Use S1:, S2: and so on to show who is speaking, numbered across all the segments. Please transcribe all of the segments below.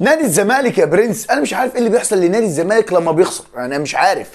S1: نادي الزمالك يا برنس انا مش عارف ايه اللي بيحصل لنادي الزمالك لما بيخسر انا مش عارف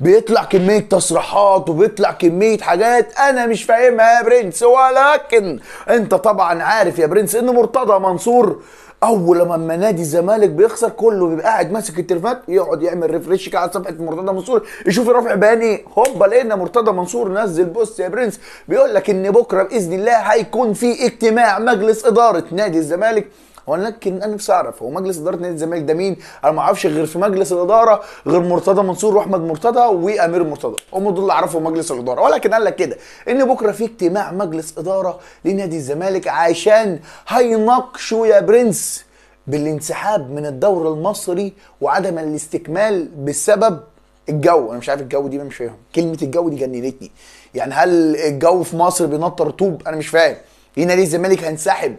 S1: بيطلع كميه تصريحات وبيطلع كميه حاجات انا مش فاهمها يا برنس ولكن انت طبعا عارف يا برنس ان مرتضى منصور اول لما نادي الزمالك بيخسر كله بيبقى قاعد ماسك التليفونات يقعد يعمل ريفريش كده على صفحه مرتضى منصور يشوف رافع بيان ايه هوبا لقينا مرتضى منصور نزل بوست يا برنس بيقول لك ان بكره باذن الله هيكون في اجتماع مجلس اداره نادي الزمالك ولكن انا نفسي اعرف هو مجلس اداره نادي الزمالك ده مين؟ انا ما اعرفش غير في مجلس الاداره غير مرتضى منصور واحمد مرتضى وامير مرتضى هم دول اللي اعرفهم مجلس الاداره ولكن قال لك كده ان بكره في اجتماع مجلس اداره لنادي الزمالك عشان هيناقشوا يا برنس بالانسحاب من الدوري المصري وعدم الاستكمال بسبب الجو انا مش عارف الجو دي مش فاهم كلمه الجو دي جننتني يعني هل الجو في مصر بينطر طوب انا مش فاهم هنا ليه الزمالك هينسحب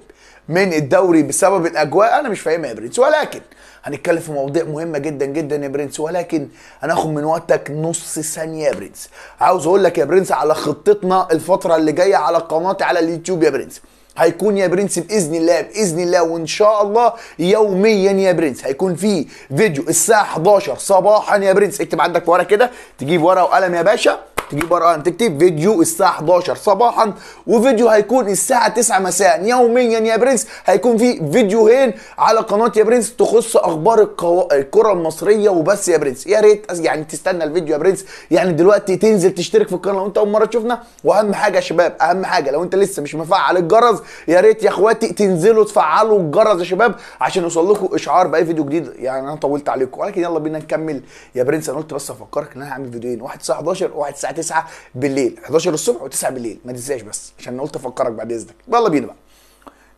S1: من الدوري بسبب الاجواء انا مش فاهمها يا برنس ولكن هنتكلم في مواضيع مهمه جدا جدا يا برنس ولكن هناخد من وقتك نص ثانيه يا برنس عاوز اقول لك يا برنس على خطتنا الفتره اللي جايه على قناتي على اليوتيوب يا برنس هيكون يا برنس باذن الله باذن الله وان شاء الله يوميا يا برنس هيكون في فيديو الساعه 11 صباحا يا برنس اكتب عندك ورقه كده تجيب ورقه وقلم يا باشا تجيب ورقه تكتب فيديو الساعه 11 صباحا وفيديو هيكون الساعه 9 مساء يوميا يا برنس هيكون في فيديوهين على قناه يا برنس تخص اخبار القو... الكره المصريه وبس يا برنس يا ريت يعني تستنى الفيديو يا برنس يعني دلوقتي تنزل تشترك في القناه لو انت اول مره تشوفنا واهم حاجه يا شباب اهم حاجه لو انت لسه مش مفعل الجرس يا ريت يا اخواتي تنزلوا تفعلوا الجرس يا شباب عشان يوصل لكم اشعار باي فيديو جديد يعني انا طولت عليكم ولكن يلا بينا نكمل يا برنس انا قلت بس افكرك ان انا هعمل فيديوهين واحد الساعه 11 وواحد الساعه 9 بالليل 11 الصبح و9 بالليل ما تنساش بس عشان انا قلت افكرك بعد اذنك يلا بينا بقى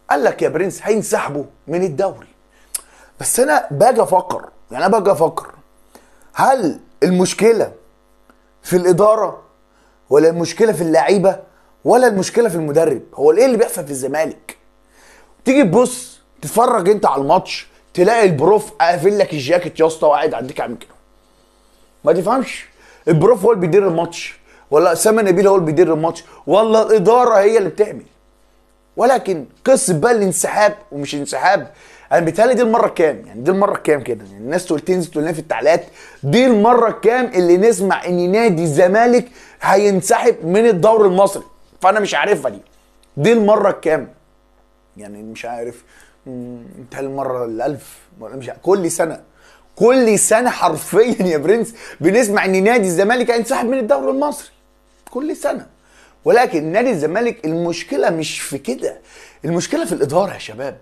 S1: قال لك يا برنس هينسحبوا من الدوري بس انا باجي افكر يعني انا باجي افكر هل المشكله في الاداره ولا المشكله في اللعيبه ولا المشكله في المدرب هو ايه اللي بيحصل في الزمالك تيجي تبص تتفرج انت على الماتش تلاقي البروف قافل لك الجاكيت يا اسطى وقاعد عندك عامل كده ما تفهمش البروف هو اللي بيدير الماتش ولا اسامه نبيل هو اللي بيدير الماتش ولا الاداره هي اللي بتعمل ولكن قصه بقى الانسحاب ومش انسحاب انا بيتهيألي دي المره كام يعني دي المره كام كده يعني الناس تقول تنزل تقول لنا في التعليقات دي المره كام اللي نسمع ان نادي الزمالك هينسحب من الدوري المصري فانا مش عارفها دي دي المره كام يعني مش عارف انت المره الالف مش عارف. كل سنه كل سنه حرفيا يا برنس بنسمع ان نادي الزمالك هينسحب من الدوري المصري كل سنه ولكن نادي الزمالك المشكله مش في كده المشكله في الاداره يا شباب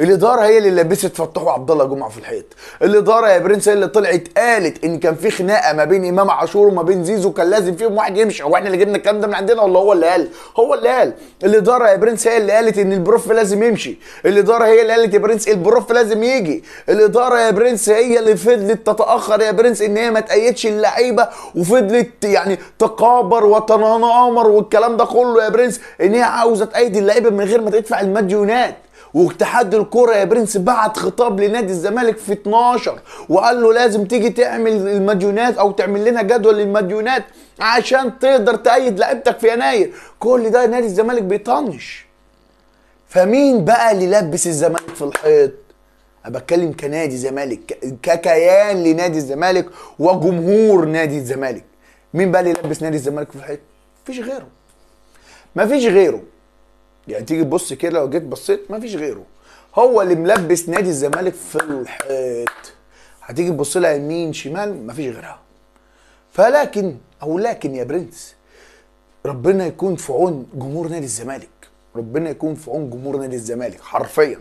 S1: الاداره هي اللي لبست فتحوا وعبد الله جمعه في الحيط الاداره يا برنس هي اللي طلعت قالت ان كان في خناقه ما بين امام عاشور وما بين زيزو كان لازم فيهم واحد يمشي هو احنا اللي جبنا الكلام ده من عندنا ولا هو اللي قال هو اللي قال الاداره يا برنس هي اللي قالت ان البروف لازم يمشي الاداره هي اللي قالت يا برنس البروف لازم يجي الاداره يا برنس هي اللي فضلت تتاخر يا برنس ان هي ما تأيدش اللعيبه وفضلت يعني تقابر وتنامر والكلام الكلام ده كله يا برنس ان هي عاوزه تايدي اللعيبه من غير ما تدفع المديونات واتحاد الكره يا برنس بعت خطاب لنادي الزمالك في 12 وقال له لازم تيجي تعمل المديونات او تعمل لنا جدول للمديونات عشان تقدر تأيد لعيبتك في يناير كل ده نادي الزمالك بيطنش فمين بقى اللي لبس الزمالك في الحيط انا بتكلم كنادي زمالك ككيان لنادي الزمالك وجمهور نادي الزمالك مين بقى اللي لبس نادي الزمالك في الحيط مفيش غيره مفيش غيره يعني تيجي تبص كده لو جيت بصيت مفيش غيره هو اللي ملبس نادي الزمالك في الحيط هتيجي تبص لها يمين شمال مفيش غيرها فلكن او لكن يا برنس ربنا يكون في عون جمهور نادي الزمالك ربنا يكون في عون جمهور نادي الزمالك حرفيا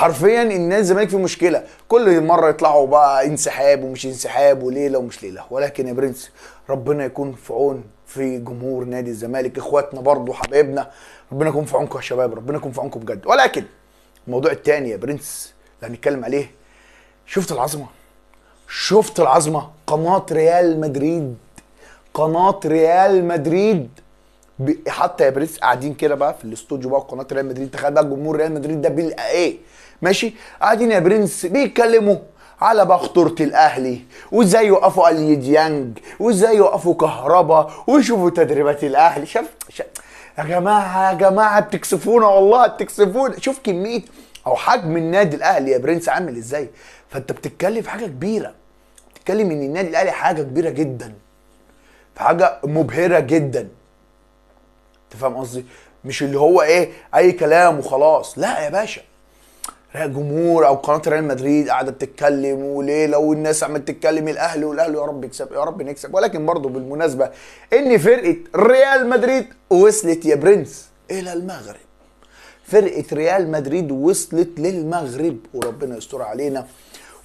S1: حرفيا النادي الزمالك في مشكله كل مره يطلعوا بقى انسحاب ومش انسحاب وليله ومش ليله ولكن يا برنس ربنا يكون في عون في جمهور نادي الزمالك اخواتنا برضو حبايبنا ربنا يكون في عونكم يا شباب ربنا يكون في عونكم بجد ولكن الموضوع الثاني يا برنس اللي هنتكلم عليه شفت العظمه شفت العظمه قناه ريال مدريد قناه ريال مدريد حتى يا برنس قاعدين كده بقى في الاستوديو بقى قناه ريال مدريد تخيل بقى جمهور ريال مدريد ده بيلقى ايه ماشي قاعدين يا برنس بيتكلموا على بقى خطورة الأهلي وإزاي يوقفوا اليديانج وإزاي يوقفوا كهربا ويشوفوا تدريبات الأهلي شاف شاف يا جماعة يا جماعة بتكسفونا والله بتكسفونا شوف كمية أو حجم النادي الأهلي يا برنس عامل إزاي فأنت بتتكلم في حاجة كبيرة بتتكلم إن النادي الأهلي حاجة كبيرة جدا حاجة مبهرة جدا أنت فاهم قصدي مش اللي هو إيه أي كلام وخلاص لا يا باشا جمهور او قناه ريال مدريد قاعده بتتكلم وليله والناس عماله تتكلم الاهلي والاهلي يا رب يكسب يا رب نكسب ولكن برضه بالمناسبه ان فرقه ريال مدريد وصلت يا برنس الى المغرب فرقه ريال مدريد وصلت للمغرب وربنا يستر علينا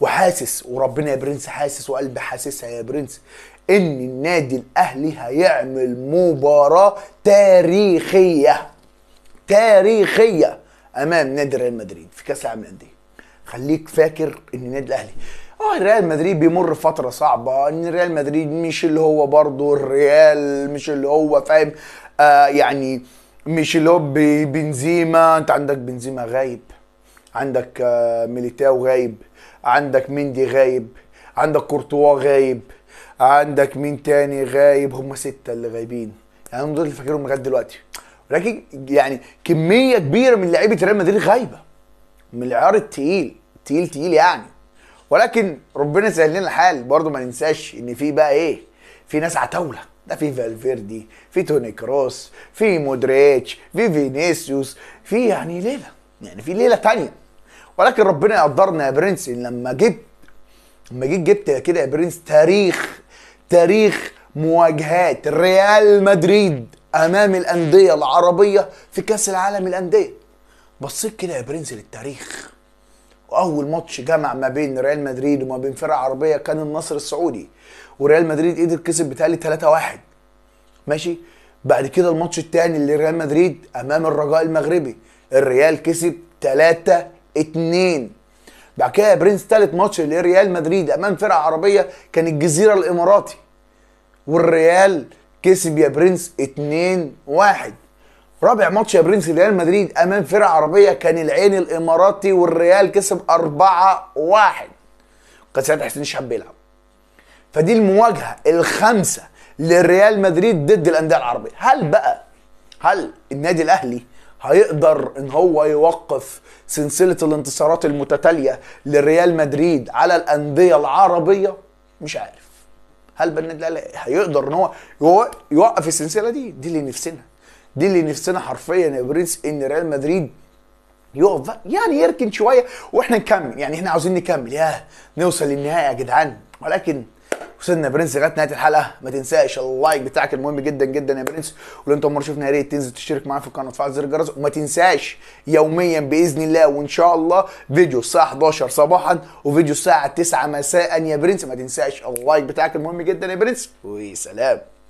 S1: وحاسس وربنا يا برنس حاسس وقلبي حاسسها يا برنس ان النادي الاهلي هيعمل مباراه تاريخيه تاريخيه امام نادي ريال مدريد في كاس العالم للانديه خليك فاكر ان النادي الاهلي اه ريال مدريد بيمر فترة صعبة ان ريال مدريد مش اللي هو برضه الريال مش اللي هو فاهم آه يعني مش اللي هو بنزيما انت عندك بنزيما غايب عندك آه ميليتاو غايب عندك مندي غايب عندك كورتوا غايب عندك مين تاني غايب هم ستة اللي غايبين يعني دول اللي فاكرهم لغاية دلوقتي لكن يعني كميه كبيره من لعيبه ريال مدريد غايبه من العيار التقيل تقيل تقيل يعني ولكن ربنا يسهل لنا الحال برضه ما ننساش ان في بقى ايه في ناس عتاوله ده في فالفيردي في توني كروس في مودريتش في فينيسيوس في يعني ليله يعني في ليله تانية ولكن ربنا يقدرنا يا برنس إن لما جبت لما جيت جبت كده يا برنس تاريخ تاريخ مواجهات ريال مدريد امام الانديه العربيه في كاس العالم الانديه بصيت كده يا برنس للتاريخ واول ماتش جمع ما بين ريال مدريد وما بين فرق عربيه كان النصر السعودي وريال مدريد قدر كسب بتهيألي 3-1 ماشي بعد كده الماتش الثاني لريال مدريد امام الرجاء المغربي الريال كسب 3 2 بعد كده يا برنس ثالث ماتش لريال مدريد امام فرقه عربيه كان الجزيره الاماراتي والريال كسب يا برنس 2-1 رابع ماتش يا برنس ريال مدريد امام فرقه عربيه كان العين الاماراتي والريال كسب 4-1 كان ساعتها حسين الشحات بيلعب فدي المواجهه الخامسه لريال مدريد ضد الانديه العربيه هل بقى هل النادي الاهلي هيقدر ان هو يوقف سلسله الانتصارات المتتاليه لريال مدريد على الانديه العربيه مش عارف هل بناد لا هيقدر ان هو يوقف السلسله دي دي اللي نفسنا دي اللي نفسنا حرفيا يا برنس ان ريال مدريد يقف يعني يركن شويه واحنا نكمل يعني احنا عاوزين نكمل ياه نوصل للنهائي يا جدعان ولكن وصلنا يا برنس لغايه نهايه الحلقه ما تنساش اللايك بتاعك المهم جدا جدا يا برنس ولو انت اول مره شفنا يا ريت تنزل تشترك معانا في القناه وتفعل زر الجرس وما تنساش يوميا باذن الله وان شاء الله فيديو الساعه 11 صباحا وفيديو الساعه 9 مساء يا برنس ما تنساش اللايك بتاعك المهم جدا يا برنس وسلام